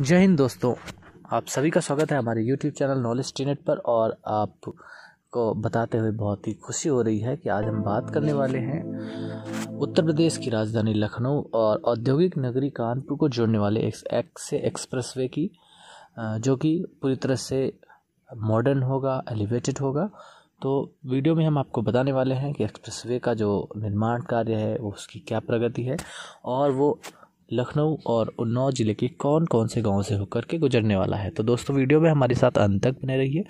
जय हिंद दोस्तों आप सभी का स्वागत है हमारे YouTube चैनल नॉलेज टीनेट पर और आपको बताते हुए बहुत ही खुशी हो रही है कि आज हम बात करने वाले हैं उत्तर प्रदेश की राजधानी लखनऊ और औद्योगिक नगरी कानपुर को जोड़ने वाले एक एक्स से वे की जो कि पूरी तरह से मॉडर्न होगा एलिवेटेड होगा तो वीडियो में हम आपको बताने वाले हैं कि एक्सप्रेसवे का जो निर्माण कार्य है वो उसकी क्या प्रगति है और वो लखनऊ और उन्नाव ज़िले के कौन कौन से गांव से होकर के गुजरने वाला है तो दोस्तों वीडियो में हमारे साथ अंत तक बने रहिए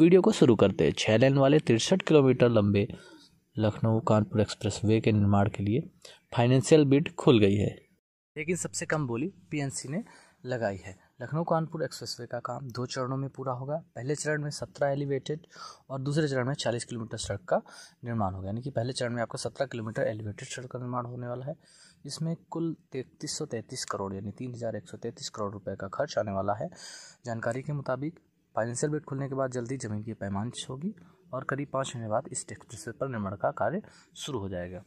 वीडियो को शुरू करते हैं छः लेन वाले तिरसठ किलोमीटर लंबे लखनऊ कानपुर एक्सप्रेसवे के निर्माण के लिए फाइनेंशियल बिड खुल गई है लेकिन सबसे कम बोली पीएनसी ने लगाई है लखनऊ कानपुर एक्सप्रेसवे का काम दो चरणों में पूरा होगा पहले चरण में सत्रह एलिवेटेड और दूसरे चरण में चालीस किलोमीटर सड़क का निर्माण होगा यानी कि पहले चरण में आपका सत्रह किलोमीटर एलिवेटेड सड़क का निर्माण होने वाला है जिसमें कुल तैतीस सौ तैंतीस करोड़ यानी तीन हज़ार एक सौ तैंतीस करोड़ रुपए का खर्च आने वाला है जानकारी के मुताबिक फाइनेंशियल बेट खुलने के बाद जल्दी जमीन की पैमाइश होगी और करीब पाँच महीने बाद इस एक्सप्रेस पर निर्माण का कार्य शुरू हो जाएगा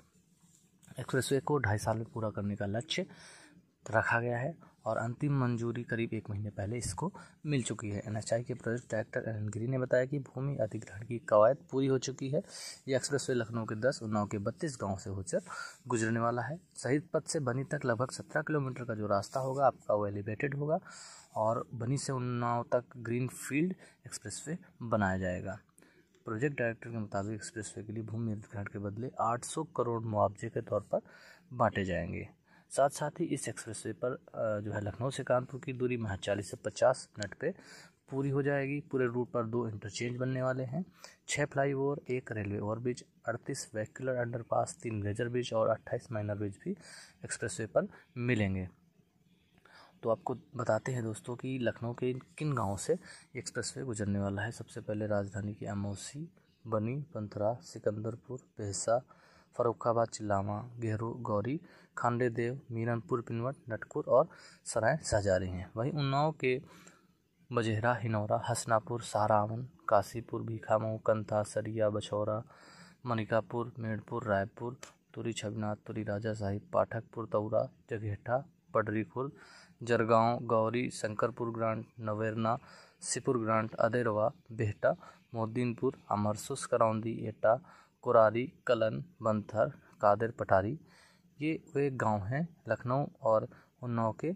एक्सप्रेस को ढाई साल में पूरा करने का लक्ष्य रखा गया है और अंतिम मंजूरी करीब एक महीने पहले इसको मिल चुकी है एन के प्रोजेक्ट डायरेक्टर एन गिरी ने बताया कि भूमि अधिग्रहण की कवायद पूरी हो चुकी है यह वे लखनऊ के दस उन्नाव के बत्तीस गाँव से होकर गुजरने वाला है शहीद पथ से बनी तक लगभग सत्रह किलोमीटर का जो रास्ता होगा आपका वो एलिवेटेड होगा और बनी से उन्नाव तक ग्रीन फील्ड एक्सप्रेसवे बनाया जाएगा प्रोजेक्ट डायरेक्टर के मुताबिक एक्सप्रेस के लिए भूमि अधिग्रहण के बदले आठ करोड़ मुआवजे के तौर पर बांटे जाएंगे साथ साथ ही इस एक्सप्रेस पर जो है लखनऊ से कानपुर की दूरी महज चालीस से पचास मिनट पर पूरी हो जाएगी पूरे रूट पर दो इंटरचेंज बनने वाले हैं छः फ्लाई ओवर एक रेलवे ओवरब्रिज अड़तीस अंडर अंडरपास तीन मेजर ब्रिज और अट्ठाईस माइनर ब्रिज भी वे पर मिलेंगे तो आपको बताते हैं दोस्तों कि लखनऊ के किन गांवों से एक्सप्रेस वे गुजरने वाला है सबसे पहले राजधानी की अमौसी बनी पंथरा सिकंदरपुर पेहसा फरुखाबाद चिल्लामा गेहरू गौरी खांडे देव मीरनपुर पिनवट नटकुर और सराय सहजारी हैं वहीं उन्नाव के बजेहरा हिनौरा हसनापुर सहारावन काशीपुर भीखामऊ कंथा सरिया बछौरा मनिकापुर मेड़पुर रायपुर तुरी छविनाथ तुरी राजा Sahib Pathakpur Taura Jagetha Padri Khurd Jargaon Gauri Shankarpur Grant Naverna Sipur Grant Aderwa Behta Mohaddinpur Amarsus Karaundi Eta Kurari kiln Banthar Qadir पठारी ये वे गांव हैं लखनऊ और उन्नाव के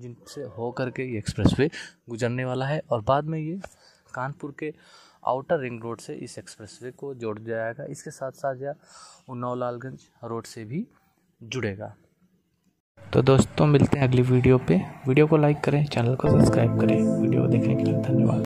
जिनसे होकर के ये एक्सप्रेस वे गुजरने वाला है और बाद में ये कानपुर के आउटर रिंग रोड से इस एक्सप्रेस वे को जोड़ दिया जाएगा इसके साथ साथ यह उन्नाव लालगंज रोड से भी जुड़ेगा तो दोस्तों मिलते हैं अगली वीडियो पे वीडियो को लाइक करें चैनल को सब्सक्राइब करें वीडियो देखने के लिए धन्यवाद